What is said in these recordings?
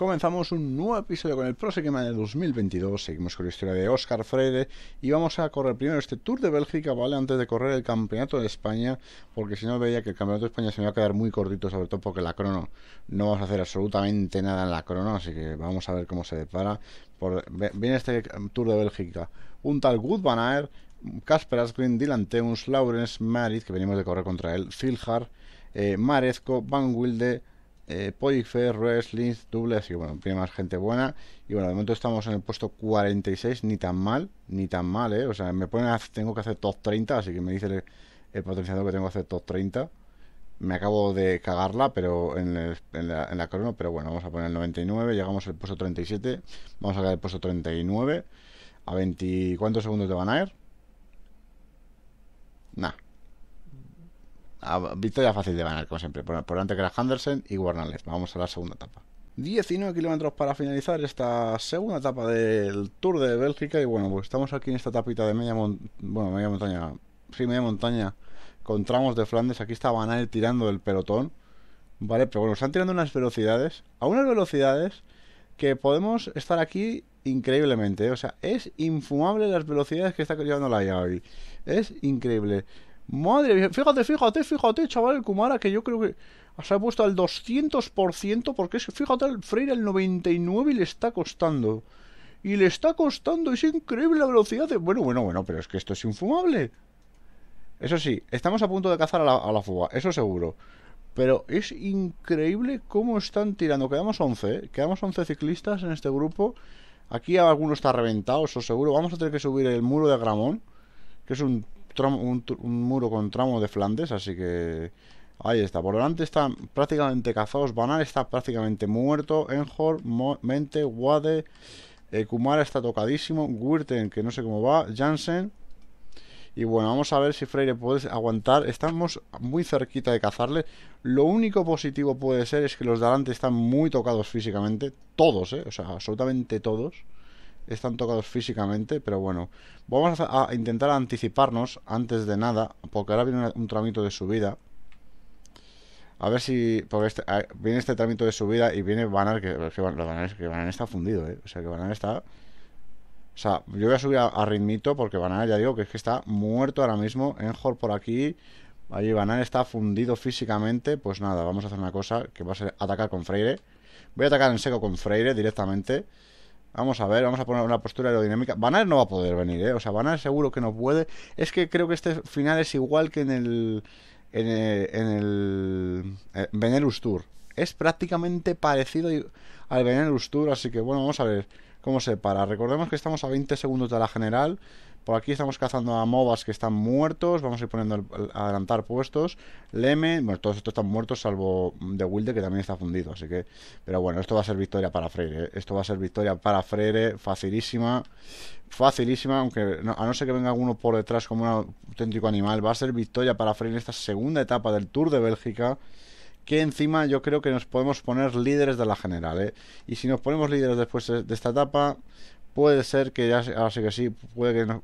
Comenzamos un nuevo episodio con el Prosequema de 2022. Seguimos con la historia de Oscar Freire y vamos a correr primero este Tour de Bélgica, ¿vale? Antes de correr el Campeonato de España, porque si no veía que el Campeonato de España se me va a quedar muy cortito, sobre todo porque la crono no vamos a hacer absolutamente nada en la crono, así que vamos a ver cómo se depara. viene este Tour de Bélgica. Un tal Good Van Aert, Casper Asgreen, Dylan Teuns, Laurens Marit, que venimos de correr contra él, Zilhar, eh, Marezco, Van Wilde eh, Rest, Wrestling, Double, así que bueno, tiene más gente buena. Y bueno, de momento estamos en el puesto 46, ni tan mal, ni tan mal, ¿eh? O sea, me ponen, a, tengo que hacer top 30, así que me dice el, potenciador que tengo que hacer top 30. Me acabo de cagarla, pero en, la, en corona, pero bueno, vamos a poner el 99, llegamos al puesto 37, vamos a caer al puesto 39. ¿A 20 cuántos segundos te van a ir? Nah, victoria fácil de ganar, como siempre. Por, delante que era Henderson y Guarnales Vamos a la segunda etapa. 19 kilómetros para finalizar esta segunda etapa del Tour de Bélgica. Y bueno, pues estamos aquí en esta tapita de media, bueno, media montaña. Sí, media montaña con tramos de Flandes. Aquí está Van tirando del pelotón. Vale, pero bueno, están tirando unas velocidades. A unas velocidades que podemos estar aquí increíblemente. ¿eh? O sea, es infumable las velocidades que está llevando la hoy. Es increíble. Madre fíjate, fíjate, fíjate, chaval, el Kumara, que yo creo que se ha puesto al 200%, porque fíjate, el Freire El 99% y le está costando. Y le está costando, es increíble la velocidad de... Bueno, bueno, bueno, pero es que esto es infumable. Eso sí, estamos a punto de cazar a la, fuga, eso seguro. Pero es increíble cómo están tirando. Quedamos 11, ¿eh? quedamos 11 ciclistas en este grupo. Aquí alguno está reventado, eso seguro. Vamos a tener que subir el muro de Gramón, que es un un, muro con tramo de Flandes, así que ahí está. Por delante están prácticamente cazados. Banal está prácticamente muerto. Enhor, Mente, Wade, eh, Kumara está tocadísimo. Wirten, que no sé cómo va. Jansen. Y bueno, vamos a ver si Freire puede aguantar. Estamos muy cerquita de cazarle. Lo único positivo puede ser es que los de están muy tocados físicamente. Todos, ¿eh? O sea, absolutamente todos están tocados físicamente, pero bueno, vamos a, intentar anticiparnos antes de nada, porque ahora viene un tramito de subida. A ver si. Porque este, ah, viene este trámite de subida y viene Banar, que, que, está fundido, ¿eh? O sea, que Banar está. O sea, yo voy a subir a, ritmito porque Banar, ya digo, que es que está muerto ahora mismo. Enjor por aquí. Allí Banar está fundido físicamente. Pues nada, vamos a hacer una cosa que va a ser atacar con Freire. Voy a atacar en seco con Freire directamente. Vamos a ver, vamos a poner una postura aerodinámica. Banner no va a poder venir, ¿eh? O sea, Banner seguro que no puede. Es que creo que este final es igual que en el. En el. En eh, Tour. Es prácticamente parecido al venus Tour, así que bueno, vamos a ver cómo se para. Recordemos que estamos a 20 segundos de la general. Por aquí estamos cazando a MOBAs que están muertos. Vamos a ir poniendo adelantar puestos. Leme, bueno, todos estos están muertos, salvo de Wilde, que también está fundido. Así que, pero bueno, esto va a ser victoria para Freire. ¿eh? Esto va a ser victoria para Freire, facilísima. Facilísima, aunque no, a no ser que venga alguno por detrás como un auténtico animal. Va a ser victoria para Freire en esta segunda etapa del Tour de Bélgica. Que encima yo creo que nos podemos poner líderes de la general, ¿eh? Y si nos ponemos líderes después de esta etapa, puede ser que ya, ahora sí que sí, puede que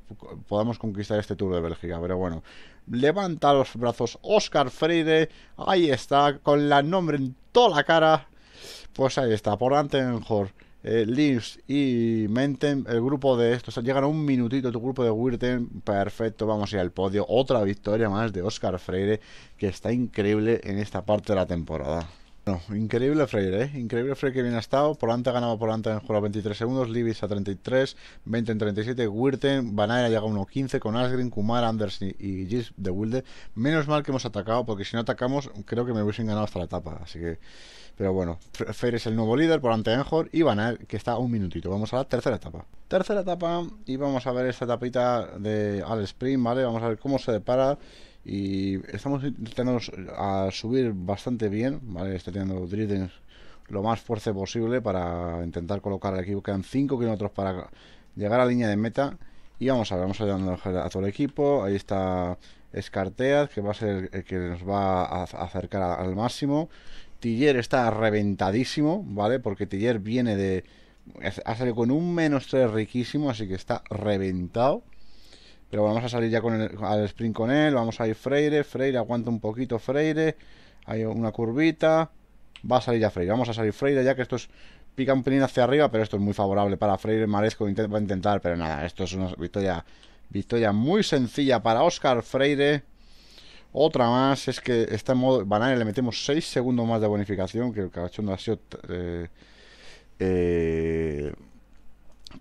podamos conquistar este Tour de Bélgica, pero bueno. Levanta los brazos Oscar Freire, ahí está, con la nombre en toda la cara. Pues ahí está, por antes mejor eh, y Menten, el grupo de estos, o sea, llegan a un minutito tu grupo de Wirten, perfecto, vamos a ir al podio. Otra victoria más de Oscar Freire, que está increíble en esta parte de la temporada. Bueno, increíble Freire, ¿eh? Increíble Freire que bien ha estado. Por ganaba por antes en a 23 segundos. Libis a 33, 20 en 37. Wirten, ha llegado a 1.15 con Asgrim, Kumar, Anders y, Gis de Wilde. Menos mal que hemos atacado, porque si no atacamos, creo que me hubiesen ganado hasta la etapa. Así que, pero bueno, Freire es el nuevo líder por ante Enjor y Banaer, que está a un minutito. Vamos a la tercera etapa. Tercera etapa, y vamos a ver esta tapita de al Spring, ¿vale? Vamos a ver cómo se depara y estamos intentando subir bastante bien, ¿vale? Está teniendo lo más fuerte posible para intentar colocar el equipo. Quedan 5 kilómetros para llegar a la línea de meta. Y vamos a ver, vamos ayudando a todo el equipo. Ahí está Escarteas, que va a ser el que nos va a acercar al máximo. Tiller está reventadísimo, ¿vale? Porque Tiller viene de... Ha salido con un menos 3 riquísimo, así que está reventado. Pero vamos a salir ya con el, al sprint con él. Vamos a ir Freire. Freire aguanta un poquito Freire. Hay una curvita. Va a salir ya Freire. Vamos a salir Freire ya que esto es... Pica un pelín hacia arriba, pero esto es muy favorable para Freire. Marezco va a intentar, pero nada, esto es una victoria, victoria muy sencilla para Oscar Freire. Otra más es que está en modo banal le metemos 6 segundos más de bonificación, que el cachondo ha sido... eh, eh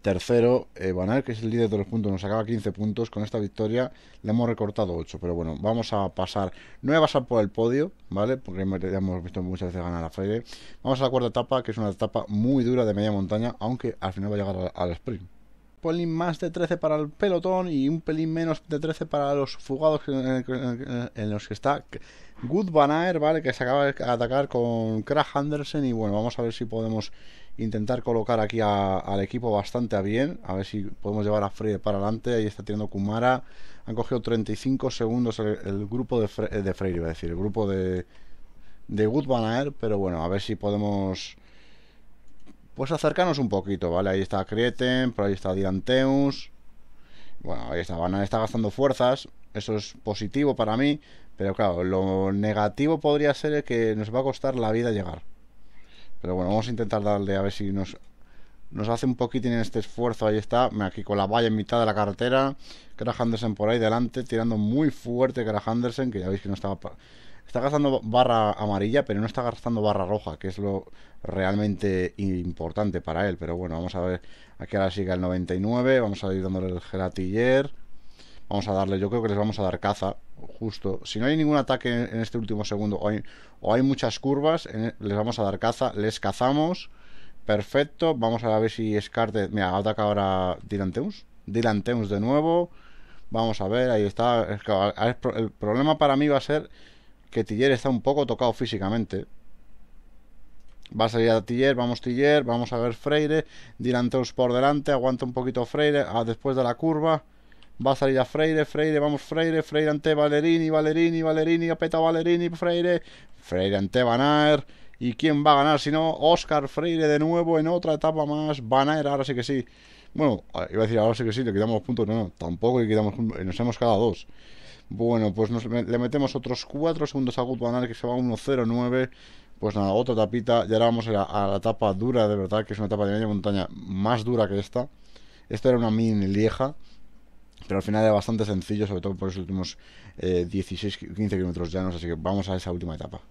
Tercero, eh, que es el líder de los puntos, nos sacaba 15 puntos. Con esta victoria le hemos recortado 8. Pero bueno, vamos a pasar. No voy a pasar por el podio, ¿vale? Porque ya hemos visto muchas veces ganar a Freire. Vamos a la cuarta etapa, que es una etapa muy dura de media montaña, aunque al final va a llegar al sprint pelín más de 13 para el pelotón y un pelín menos de 13 para los fugados eh, eh, eh, en, los que está Good ¿vale? Que se acaba de atacar con Krach Andersen y bueno, vamos a ver si podemos intentar colocar aquí al equipo bastante a bien, a ver si podemos llevar a Freire para adelante, ahí está tirando Kumara, han cogido 35 segundos el, grupo de, Freire, iba a decir, el grupo de, de Good pero bueno, a ver si podemos pues acercarnos un poquito, ¿vale? Ahí está Krieten, por ahí está Dianteus. Bueno, ahí está, a está gastando fuerzas. Eso es positivo para mí. Pero claro, lo negativo podría ser que nos va a costar la vida llegar. Pero bueno, vamos a intentar darle a ver si nos, nos hace un poquitín este esfuerzo. Ahí está, aquí con la valla en mitad de la carretera. Krach Andersen por ahí delante, tirando muy fuerte Krach Andersen, que ya veis que no estaba Está gastando barra amarilla, pero no está gastando barra roja, que es lo realmente importante para él. Pero bueno, vamos a ver a ahora sigue el 99. Vamos a ir dándole el gelatiller. Vamos a darle, yo creo que les vamos a dar caza, justo. Si no hay ningún ataque en este último segundo o hay, muchas curvas, e, les vamos a dar caza. Les cazamos. Perfecto. Vamos a ver si escarte. Mira, ataca ahora Dilanteus. Dilanteus de nuevo. Vamos a ver, ahí está. El problema para mí va a ser que Tiller está un poco tocado físicamente. Va a salir a Tiller, vamos Tiller, vamos a ver Freire, Dilanteus por delante, aguanta un poquito Freire, ah, después de la curva, va a salir a Freire, Freire, vamos Freire, Freire ante Valerini, Valerini, Valerini, apeta Valerini, Freire, Freire ante Banaer, ¿y quién va a ganar? Si no, Oscar Freire de nuevo en otra etapa más, Banaer ahora sí que sí, bueno, ah, iba a decir ahora sí que sí, le quitamos puntos, no, no, tampoco le quitamos, nos hemos quedado dos. Bueno, pues le metemos otros 4 segundos a grupo anal que se va a 1.09. Pues nada, otra tapita. Y ahora vamos a la, etapa dura, de verdad, que es una etapa de media montaña más dura que esta. Esta era una mini lieja, pero al final era bastante sencillo, sobre todo por los últimos 16-15 eh, kilómetros llanos. Así que vamos a esa última etapa.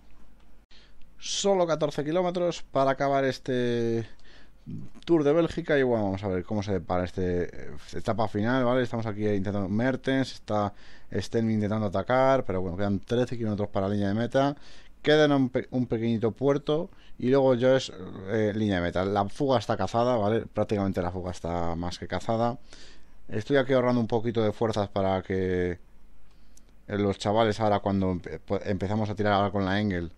Solo 14 kilómetros para acabar este Tour de Bélgica y bueno, vamos a ver cómo se para esta eh, etapa final, ¿vale? Estamos aquí intentando Mertens, está Sten intentando atacar, pero bueno, quedan 13 kilómetros para la línea de meta, Queda en un pequeñito puerto y luego yo es eh, línea de meta. La fuga está cazada, ¿vale? Prácticamente la fuga está más que cazada. Estoy aquí ahorrando un poquito de fuerzas para que eh, los chavales ahora cuando empezamos a tirar con la Engel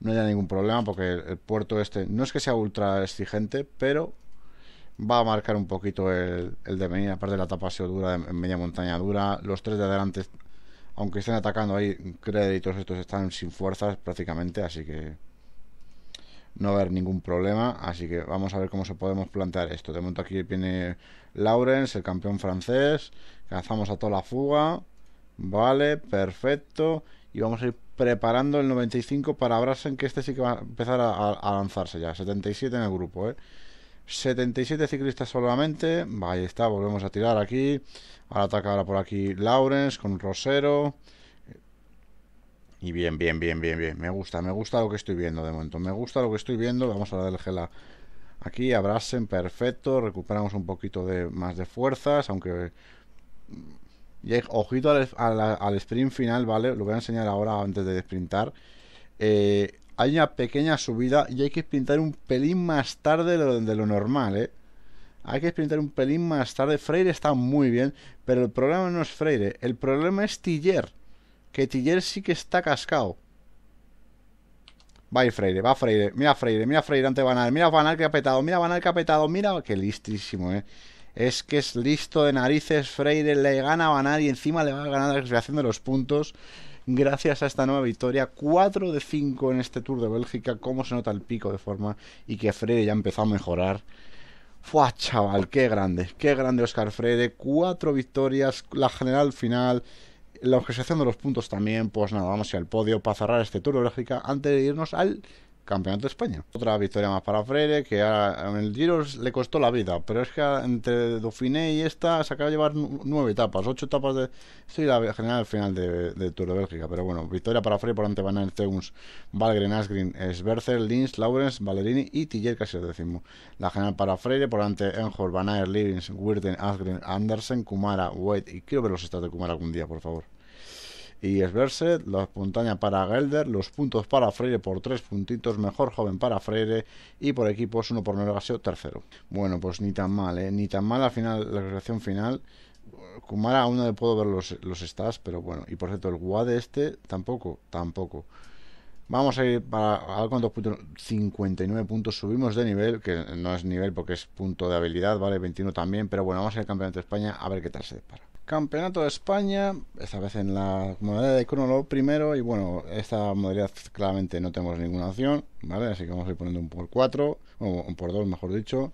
no haya ningún problema porque el puerto este no es que sea ultra exigente, pero va a marcar un poquito el, el devenir. Aparte, de la tapa ha dura, en media montaña dura. Los tres de adelante, aunque estén atacando ahí, créditos estos están sin fuerzas prácticamente, así que no va a haber ningún problema. Así que vamos a ver cómo se podemos plantear esto. De momento, aquí viene Lawrence, el campeón francés. Cazamos a toda la fuga. Vale, perfecto. Y vamos a ir preparando el 95 para Abrasen, que este sí que va a empezar a, lanzarse ya. 77 en el grupo, ¿eh? 77 ciclistas solamente. Ahí está, volvemos a tirar aquí. Ahora ataca ahora por aquí Lawrence con Rosero. Y bien, bien, bien, bien, bien. Me gusta, me gusta lo que estoy viendo de momento. Me gusta lo que estoy viendo. Vamos a darle gela aquí. Abrasen, perfecto. Recuperamos un poquito de más de fuerzas, aunque y ojito al, sprint final, ¿vale? Lo voy a enseñar ahora antes de sprintar. Eh, hay una pequeña subida y hay que sprintar un pelín más tarde de lo, normal, ¿eh? Hay que sprintar un pelín más tarde. Freire está muy bien, pero el problema no es Freire. El problema es Tiller. Que Tiller sí que está cascado. Va a Freire, va Freire. Mira Freire, mira Freire ante Banal. Mira Banal que ha petado, mira Banal que ha petado. Mira, qué listísimo, eh. Es que es listo de narices, Freire le gana a nadie, y encima le va a ganar la haciendo de los puntos gracias a esta nueva victoria. 4 de 5 en este Tour de Bélgica. Cómo se nota el pico de forma y que Freire ya empezó a mejorar. ¡Fua, chaval! ¡Qué grande! ¡Qué grande Oscar Freire! Cuatro victorias, la general final, la objeción de los puntos también. Pues nada, vamos a ir al podio para cerrar este Tour de Bélgica antes de irnos al Campeonato de España. Otra victoria más para Freire, que en el Giro le costó la vida, pero es que entre Dauphiné y esta se acaba de llevar nueve etapas, ocho etapas de... Sí, la general final de, Tour de Bélgica, pero bueno, victoria para Freire por ante Van Aert, Valgren, Asgren, Sverzer, Lins, Laurens, Valerini y Tiller, casi el décimo. La general para Freire por ante Enhor, Van Aert, Livings, Wirten, Andersen, Kumara, White y quiero ver los estados de Kumara algún día, por favor y verse la puntaña para Gelder, los puntos para Freire por tres puntitos, mejor joven para Freire y por equipos 1 por Gaseo, tercero. Bueno, pues ni tan mal, ¿eh? ni tan mal al final la creación final. Kumara aún no le puedo ver los, los stats, pero bueno. Y por cierto, el Wade este tampoco, tampoco. Vamos a ir para a ver cuántos puntos. 59 puntos. Subimos de nivel, que no es nivel porque es punto de habilidad, vale, 21 también. Pero bueno, vamos a ir al Campeonato de España a ver qué tal se dispara. Campeonato de España, esta vez en la modalidad de crono primero y bueno, esta modalidad claramente no tenemos ninguna opción, ¿vale? Así que vamos a ir poniendo un por 4, o un por 2 mejor dicho.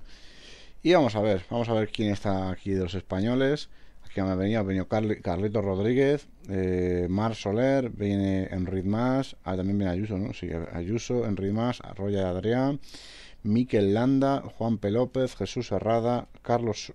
Y vamos a ver, vamos a ver quién está aquí de los españoles. Aquí me ha venido, Carlito Rodríguez, eh, Mar Soler, viene Enrique Más, ah, también viene Ayuso, ¿no? Sí, Ayuso, Enrique Más, Arroya Adrián, Miquel Landa, Juan P. López, Jesús Herrada, Carlos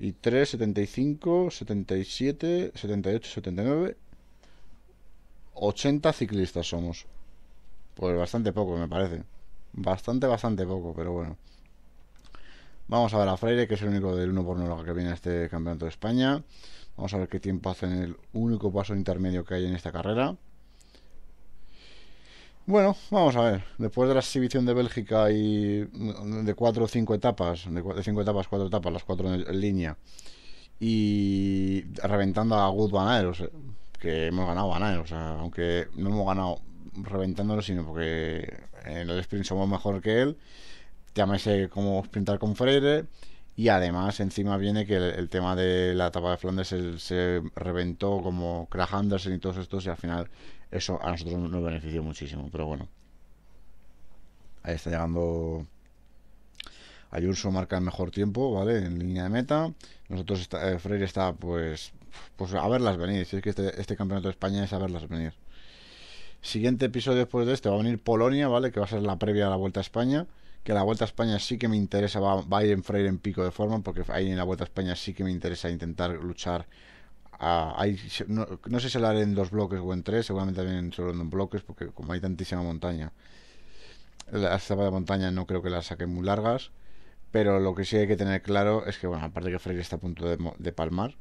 y 3, 75, 77, 78, 79, 80 ciclistas somos. Pues bastante poco, me parece. Bastante, bastante poco, pero bueno. Vamos a ver a Freire, que es el único del 1x9 que viene a este campeonato de España. Vamos a ver qué tiempo hace en el único paso intermedio que hay en esta carrera. Bueno, vamos a ver. Después de la exhibición de Bélgica y mm, de cuatro o cinco etapas, de cinco etapas, cuatro etapas, las cuatro en, línea, y reventando a Good que hemos ganado Van o sea, aunque no hemos ganado reventándolo, sino porque en el sprint somos mejor que él, sé como sprintar con Freire, y además encima viene que el, tema de la etapa de Flandes se, reventó como Craig Anderson y todos estos, y al final eso a nosotros nos beneficia muchísimo, pero bueno. Ahí está llegando Ayuso marca el mejor tiempo, ¿vale? En línea de meta. Nosotros, eh, Freire está, pues, pues a verlas venir. Si es que este, este, campeonato de España es a verlas venir. Siguiente episodio después de este va a venir Polonia, ¿vale? Que va a ser la previa a la Vuelta a España. Que la Vuelta a España sí que me interesa, va, va a ir en Freire en pico de forma, porque ahí en la Vuelta a España sí que me interesa intentar luchar no, sé si la haré en dos bloques o en tres, seguramente también solo en bloques, porque como hay tantísima montaña, las etapas de montaña no creo que las saquen muy largas, pero lo que sí hay que tener claro es que, bueno, aparte que Freire está a punto de, palmar,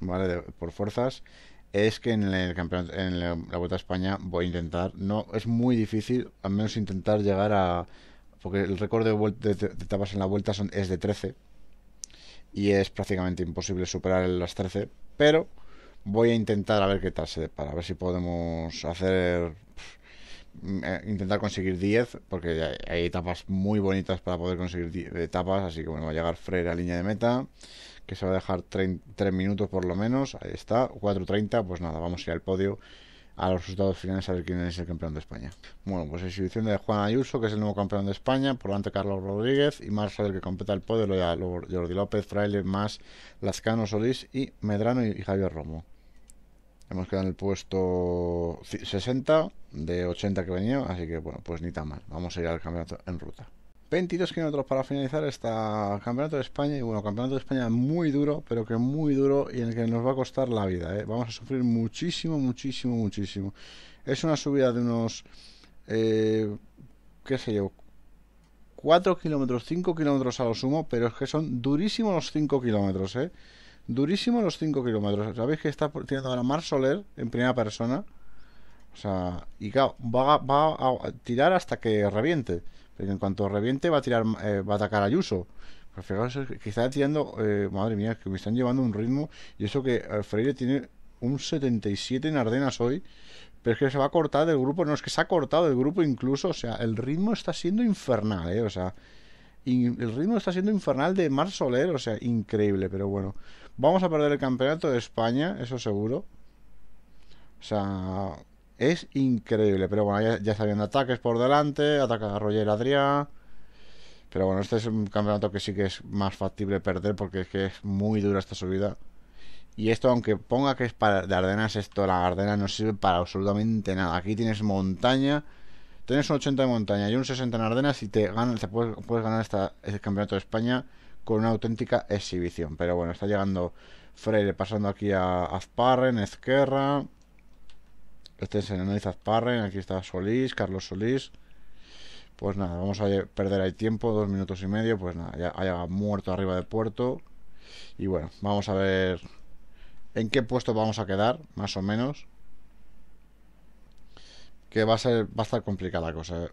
¿vale? por fuerzas, es que en el campeonato, en la, Vuelta a España voy a intentar, no, es muy difícil, al menos intentar llegar a, porque el récord de, etapas en la Vuelta son, es de 13, y es prácticamente imposible superar las 13 pero voy a intentar a ver qué tal se depara, a ver si podemos hacer eh, intentar conseguir 10 porque hay etapas muy bonitas para poder conseguir etapas así que bueno va a llegar Freire a línea de meta que se va a dejar minutos por lo menos ahí está 4.30 pues nada vamos a ir al podio a los resultados finales a ver quién es el campeón de España. Bueno, pues exhibición de Juan Ayuso, que es el nuevo campeón de España, por delante Carlos Rodríguez y más saber que completa el podio, Jordi López, Fraile, más Lazcano, Solís y Medrano y, Javier Romo. Hemos quedado en el puesto 60 de 80 que venía, así que bueno, pues ni tan mal. Vamos a ir al campeonato en ruta. 22 kilómetros para finalizar esta Campeonato de España. Y bueno, Campeonato de España muy duro, pero que muy duro y en el que nos va a costar la vida. ¿eh? Vamos a sufrir muchísimo, muchísimo, muchísimo. Es una subida de unos, eh, qué sé yo, 4 kilómetros, 5 kilómetros a lo sumo, pero es que son durísimos los 5 kilómetros, ¿eh? Durísimos los 5 kilómetros. Sabéis que está tirando ahora Mar Soler en primera persona. O sea, y claro, va a tirar hasta que reviente en cuanto reviente va a tirar, eh, va a atacar a Yuso. Pero fijaos que está tirando, eh, madre mía, que me están llevando un ritmo. Y eso que eh, Freire tiene un 77 en Ardenas hoy. Pero es que se va a cortar del grupo, no es que se ha cortado el grupo incluso. O sea, el ritmo está siendo infernal, ¿eh? O sea, el ritmo está siendo infernal de Mar Soler, o sea, increíble. Pero bueno, vamos a perder el campeonato de España, eso seguro. O sea, es increíble, pero bueno, ya, está ataques por delante, ataca a Roger Adrián. Pero bueno, este es un campeonato que sí que es más factible perder porque es que es muy dura esta subida. Y esto, aunque ponga que es para de Ardenas, esto, la Ardenas no sirve para absolutamente nada. Aquí tienes montaña, tienes un 80 de montaña y un 60 en Ardenas y te, ganas, puedes, ganar esta, este campeonato de España con una auténtica exhibición. Pero bueno, está llegando Freire pasando aquí a Azparren, Ezquerra. Este es Hernández Parren, aquí está Solís, Carlos Solís. Pues nada, vamos a perder ahí tiempo, dos minutos y medio, pues nada, ya haya muerto arriba de puerto. Y bueno, vamos a ver en qué puesto vamos a quedar, más o menos. Que va a ser, va a estar complicada la cosa. Eh.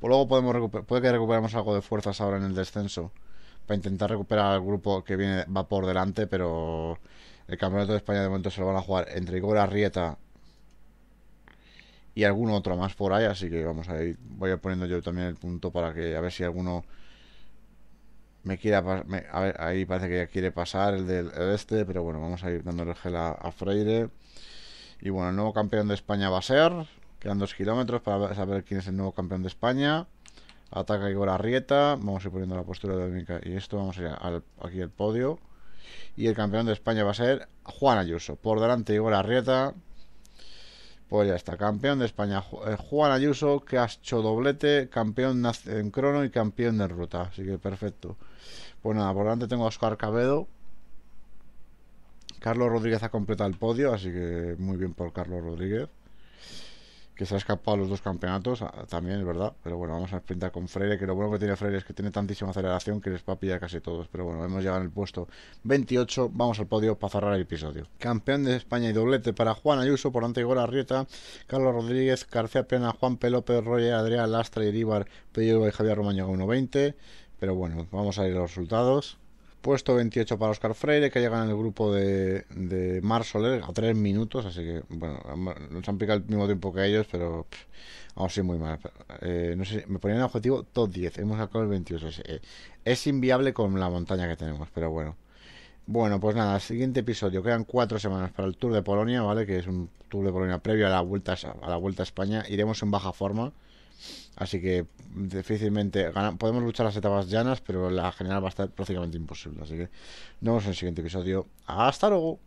Pues luego podemos puede que recuperemos algo de fuerzas ahora en el descenso. Para intentar recuperar al grupo que viene, va por delante, pero el campeonato de España de momento se lo van a jugar entre Igor Arrieta y alguno otro más por ahí, así que vamos a ir, voy a poniendo yo también el punto para que a ver si alguno me quiera a ver, ahí parece que ya quiere pasar el del este, pero bueno, vamos a ir dándole el gel a, Freire. Y bueno, el nuevo campeón de España va a ser, quedan dos kilómetros para saber quién es el nuevo campeón de España. Ataca Igor Arrieta, vamos a ir poniendo la postura de Dominica y esto, vamos a ir aquí al podio. Y el campeón de España va a ser Juan Ayuso, por delante Igor Arrieta, pues ya está, campeón de España eh, Juan Ayuso, que ha hecho doblete, campeón en crono y campeón en ruta. Así que perfecto. Pues nada, por delante tengo a Oscar Cabedo. Carlos Rodríguez ha completado el podio, así que muy bien por Carlos Rodríguez que se ha escapado los dos campeonatos, también es verdad, pero bueno, vamos a sprintar con Freire, que lo bueno que tiene Freire es que tiene tantísima aceleración que les va a pillar casi todos, pero bueno, hemos llegado en el puesto 28, vamos al podio para cerrar el episodio. Campeón de España y doblete para Juan Ayuso, por ante Igor Arrieta, Carlos Rodríguez, García Pena, Juan Pelópez, Roya, Roger, Adrián Lastra, Iríbar, Pedro y Javier Romaño 1.20, pero bueno, vamos a ir los resultados. Puesto 28 para Oscar Freire, que llegan en el grupo de, de Soler a 3 minutos, así que, bueno, nos han picado el mismo tiempo que ellos, pero vamos muy mal. Eh, no sé, me ponían el objetivo top 10, hemos sacado el 28. Eh, es, inviable con la montaña que tenemos, pero bueno. Bueno, pues nada, siguiente episodio. Quedan 4 semanas para el Tour de Polonia, ¿vale? Que es un Tour de Polonia previo a la Vuelta a, la vuelta a España. Iremos en baja forma. Así que difícilmente podemos luchar las etapas llanas, pero la general va a estar prácticamente imposible. Así que nos vemos en el siguiente episodio. ¡Hasta luego!